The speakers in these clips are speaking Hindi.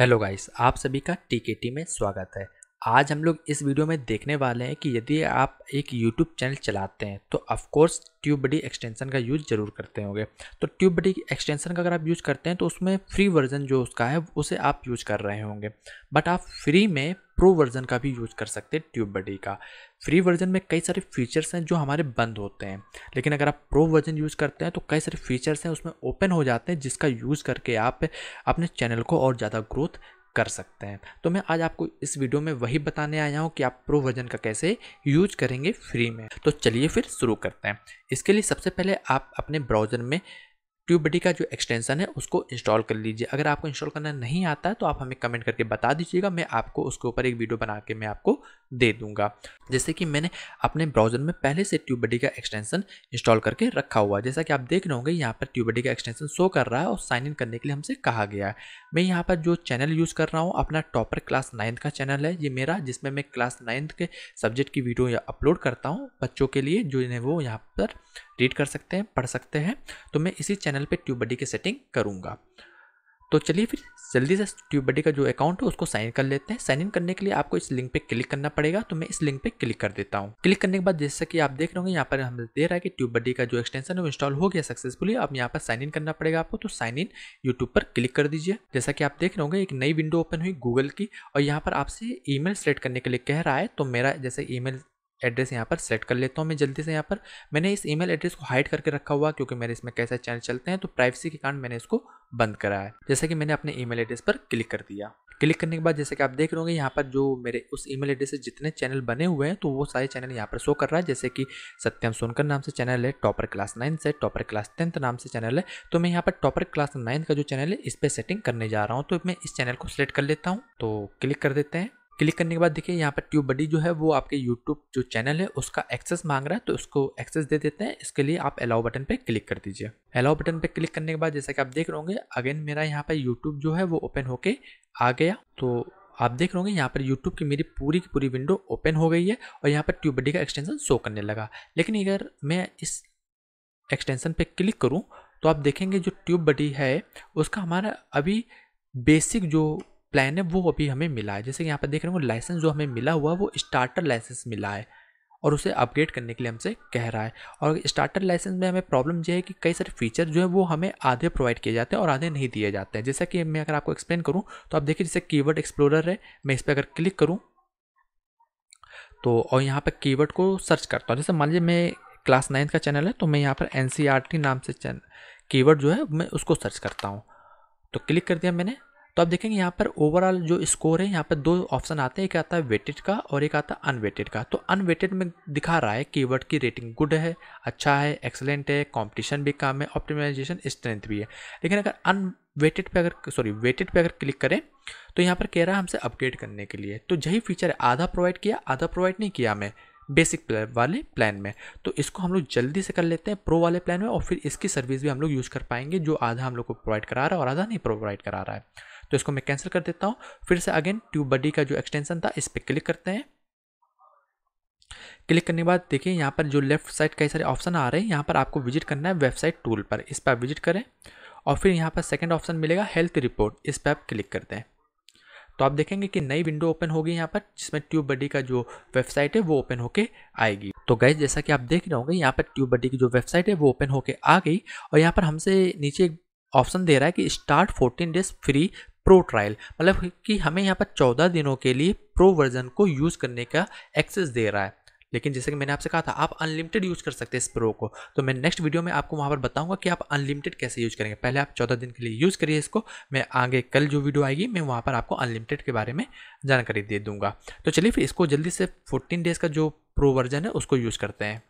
हेलो गाइस आप सभी का टीकेटी में स्वागत है आज हम लोग इस वीडियो में देखने वाले हैं कि यदि आप एक YouTube चैनल चलाते हैं तो ऑफकोर्स ट्यूबडी एक्सटेंशन का यूज़ ज़रूर करते होंगे तो ट्यूबडी एक्सटेंशन का अगर आप यूज़ करते हैं तो उसमें फ्री वर्जन जो उसका है उसे आप यूज कर रहे होंगे बट आप फ्री में प्रो वर्जन का भी यूज कर सकते हैं ट्यूबडी का फ्री वर्जन में कई सारे फीचर्स हैं जो हमारे बंद होते हैं लेकिन अगर आप प्रो वर्जन यूज़ करते हैं तो कई सारे फीचर्स हैं उसमें ओपन हो जाते हैं जिसका यूज़ करके आप अपने चैनल को और ज़्यादा ग्रोथ कर सकते हैं तो मैं आज आपको इस वीडियो में वही बताने आया हूँ कि आप प्रो वर्जन का कैसे यूज करेंगे फ्री में तो चलिए फिर शुरू करते हैं इसके लिए सबसे पहले आप अपने ब्राउज़र में ट्यूबडी का जो एक्सटेंशन है उसको इंस्टॉल कर लीजिए अगर आपको इंस्टॉल करना नहीं आता है तो आप हमें कमेंट करके बता दीजिएगा मैं आपको उसके ऊपर एक वीडियो बना के मैं आपको दे दूंगा जैसे कि मैंने अपने ब्राउजर में पहले से ट्यूबडी का एक्सटेंशन इंस्टॉल करके रखा हुआ है जैसा कि आप देख रहे होंगे यहाँ पर ट्यूबडी का एक्सटेंशन शो कर रहा है और साइन इन करने के लिए हमसे कहा गया है मैं यहाँ पर जो चैनल यूज़ कर रहा हूँ अपना टॉपर क्लास नाइन्थ का चैनल है ये मेरा जिसमें मैं क्लास नाइन्थ के सब्जेक्ट की वीडियो अपलोड करता हूँ बच्चों के लिए जो इन्हें वो यहाँ पर रीड कर सकते हैं पढ़ सकते हैं तो मैं इसी चैनल पर ट्यूब बडी की सेटिंग करूँगा तो चलिए फिर जल्दी से ट्यूब बडी का जो अकाउंट है उसको साइन कर लेते हैं साइन इन करने के लिए आपको इस लिंक पे क्लिक करना पड़ेगा तो मैं इस लिंक पे क्लिक कर देता हूँ क्लिक करने के बाद जैसा कि आप देख रहे होंगे यहाँ पर हमें दे रहा है कि ट्यूब बडी का जो एक्सटेंशन है वो इंस्टॉल हो गया सक्सेसफुली अब यहाँ पर साइन इन करना पड़ेगा आपको तो साइन इन यूट्यूब पर क्लिक कर दीजिए जैसा कि आप देख रहे होंगे एक नई विंडो ओपन हुई गूगल की और यहाँ पर आपसे ई मेल करने के लिए कह रहा है तो मेरा जैसे ई एड्रेस यहाँ पर सेलेक्ट कर लेता हूँ मैं जल्दी से यहाँ पर मैंने इस ईमेल एड्रेस को हाइड करके रखा हुआ क्योंकि मेरे इसमें कैसे चैनल चलते हैं तो प्राइवेसी के कारण मैंने इसको बंद करा है जैसे कि मैंने अपने ईमेल एड्रेस पर क्लिक कर दिया क्लिक करने के बाद जैसे कि आप देख रहे होंगे यहाँ पर जो मेरे उस ईमेल एड्रेस से जितने चैनल बने हुए हैं तो वो सारे चैनल यहाँ पर शो कर रहा है जैसे कि सत्यम सोनकर नाम से चैनल है टॉपर क्लास नाइन्थ से टॉपर क्लास टेंथ नाम से चैनल है तो मैं यहाँ पर टॉपर क्लास नाइन्थ का जो चैनल है इस पर सेटिंग करने जा रहा हूँ तो मैं इस चैनल को सिलेक्ट कर लेता हूँ तो क्लिक कर देते हैं क्लिक करने के बाद देखिए यहाँ पर ट्यूब बडी जो है वो आपके यूट्यूब जो चैनल है उसका एक्सेस मांग रहा है तो उसको एक्सेस दे देते हैं इसके लिए आप अलाउ बटन पर क्लिक कर दीजिए अलाउ बटन पर क्लिक करने के बाद जैसा कि आप देख रहे अगेन मेरा यहाँ पर यूट्यूब जो है वो ओपन होके आ गया तो आप देख रहे होंगे यहाँ पर YouTube की मेरी पूरी की पूरी विंडो ओपन हो गई है और यहाँ पर ट्यूबडी का एक्सटेंशन शो करने लगा लेकिन अगर मैं इस एक्सटेंशन पे क्लिक करूँ तो आप देखेंगे जो ट्यूब है उसका हमारा अभी बेसिक जो प्लान है वो अभी हमें मिला है जैसे कि यहाँ पर देख रहे हो लाइसेंस जो हमें मिला हुआ वो स्टार्टर लाइसेंस मिला है और उसे अपग्रेड करने के लिए हमसे कह रहा है और स्टार्टर लाइसेंस में हमें प्रॉब्लम यह है कि कई सारे फीचर जो है वो हमें आधे प्रोवाइड किए जाते हैं और आधे नहीं दिए जाते हैं जैसा कि मैं अगर आपको एक्सप्लेन करूँ तो आप देखिए जैसे कीवर्ड एक्सप्लोरर है मैं इस पर अगर क्लिक करूँ तो और यहाँ पर कीवर्ड को सर्च करता हूँ जैसे मान लीजिए मैं क्लास नाइन्थ का चैनल है तो मैं यहाँ पर एन e नाम से कीवर्ड जो है मैं उसको सर्च करता हूँ तो क्लिक कर दिया मैंने तो आप देखेंगे यहाँ पर ओवरऑल जो स्कोर है यहाँ पर दो ऑप्शन आते हैं एक आता है वेटेड का और एक आता है अनवेटेड का तो अनवेटेड में दिखा रहा है कीवर्ड की रेटिंग गुड है अच्छा है एक्सलेंट है कॉम्पिटिशन भी कम है ऑप्टिमाइजेशन स्ट्रेंथ भी है लेकिन अगर अन वेटेड पे अगर सॉरी वेटेड पे अगर क्लिक करें तो यहाँ पर कह रहा है हमसे अपडेट करने के लिए तो यही फीचर है आधा प्रोवाइड किया आधा प्रोवाइड नहीं किया मैं बेसिक वाले प्लान में तो इसको हम लोग जल्दी से कर लेते हैं प्रो वाले प्लान में और फिर इसकी सर्विस भी हम लोग यूज़ कर पाएंगे जो आधा हम लोग को प्रोवाइड करा रहा है और आधा नहीं प्रोवाइड करा रहा है तो इसको मैं कैंसिल कर देता हूँ फिर से अगेन ट्यूब बडी का जो एक्सटेंशन था इस पर क्लिक करते हैं क्लिक करने के बाद देखिए यहाँ पर जो लेफ्ट साइड कई सारे ऑप्शन आ रहे हैं यहाँ पर आपको विजिट करना है वेबसाइट टूल पर इस पर आप विजिट करें और फिर यहाँ पर सेकंड ऑप्शन मिलेगा हेल्थ रिपोर्ट इस पर आप क्लिक करते हैं तो आप देखेंगे कि नई विंडो ओपन होगी यहाँ पर जिसमें ट्यूब बडी का जो वेबसाइट है वो ओपन होके आएगी तो गैस जैसा कि आप देख रहे होंगे यहाँ पर ट्यूब बडी की जो वेबसाइट है वो ओपन होके आ गई और यहाँ पर हमसे नीचे ऑप्शन दे रहा है कि start 14 days free pro trial मतलब कि हमें यहाँ पर चौदह दिनों के लिए प्रो वर्जन को यूज़ करने का एक्सेस दे रहा है लेकिन जैसे कि मैंने आपसे कहा था आप अनलिमिटेड यूज़ कर सकते हैं इस प्रो को तो मैं नेक्स्ट वीडियो में आपको वहाँ पर बताऊंगा कि आप अनलिमिटेड कैसे यूज़ करेंगे पहले आप चौदह दिन के लिए यूज़ करिए इसको मैं आगे कल जो वीडियो आएगी मैं वहाँ पर आपको अनलिमिटेड के बारे में जानकारी दे दूंगा तो चलिए फिर इसको जल्दी से फोर्टीन डेज़ का जो प्रो वर्जन है उसको यूज़ करते हैं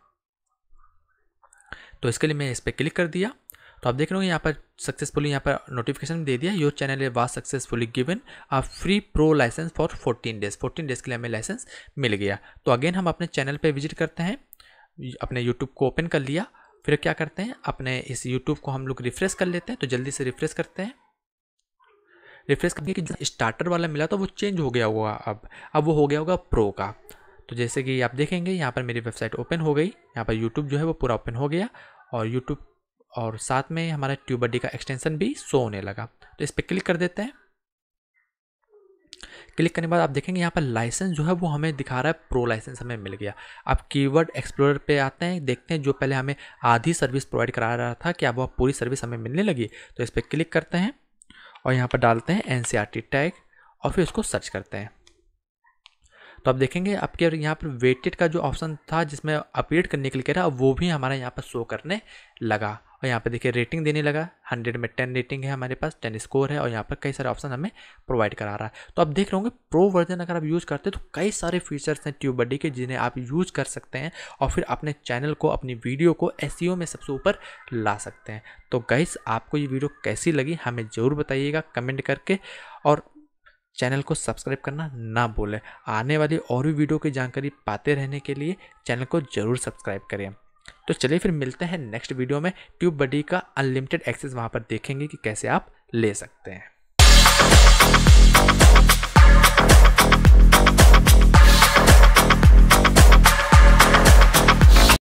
तो इसके लिए मैं इस पर क्लिक कर दिया तो आप देख रहे हो यहाँ पर सक्सेसफुली यहाँ पर नोटिफिकेशन दे दिया your channel was successfully given a free pro license for 14 days 14 days के लिए हमें लाइसेंस मिल गया तो अगेन हम अपने चैनल पर विजिट करते हैं अपने यूट्यूब को ओपन कर लिया फिर क्या करते हैं अपने इस यूट्यूब को हम लोग रिफ्रेश कर लेते हैं तो जल्दी से रिफ्रेश करते हैं रिफ्रेश करके कि जो स्टार्टर वाला मिला था वो चेंज हो गया होगा अब अब वो हो गया होगा प्रो का तो जैसे कि आप देखेंगे यहाँ पर मेरी वेबसाइट ओपन हो गई यहाँ पर यूट्यूब जो है वो पूरा ओपन हो गया और यूट्यूब और साथ में हमारा ट्यूब बडी का एक्सटेंशन भी शो होने लगा तो इस पर क्लिक कर देते हैं क्लिक करने के बाद आप देखेंगे यहाँ पर लाइसेंस जो है वो हमें दिखा रहा है प्रो लाइसेंस हमें मिल गया आप कीवर्ड एक्सप्लोरर पे आते हैं देखते हैं जो पहले हमें आधी सर्विस प्रोवाइड करा रहा था अब वह पूरी सर्विस हमें मिलने लगी तो इस पर क्लिक करते हैं और यहाँ पर डालते हैं एन टैग e और फिर उसको सर्च करते हैं तो आप देखेंगे आपके यहाँ पर वेटेड का जो ऑप्शन था जिसमें अपडेट करने के लिए कह रहा वो भी हमारा यहाँ पर शो करने लगा और यहाँ पे देखिए रेटिंग देने लगा हंड्रेड में टेन रेटिंग है हमारे पास टेन स्कोर है और यहाँ पर कई सारे ऑप्शन हमें प्रोवाइड करा रहा है तो आप देख रहे होंगे प्रो वर्जन अगर आप यूज़ करते हैं तो कई सारे फीचर्स हैं ट्यूब बडी के जिन्हें आप यूज़ कर सकते हैं और फिर अपने चैनल को अपनी वीडियो को एस में सबसे ऊपर ला सकते हैं तो गाइस आपको ये वीडियो कैसी लगी हमें ज़रूर बताइएगा कमेंट करके और चैनल को सब्सक्राइब करना ना भूलें आने वाली और भी वीडियो की जानकारी पाते रहने के लिए चैनल को ज़रूर सब्सक्राइब करें तो चलिए फिर मिलते हैं नेक्स्ट वीडियो में ट्यूब बडी का अनलिमिटेड एक्सेस वहाँ पर देखेंगे कि कैसे आप ले सकते हैं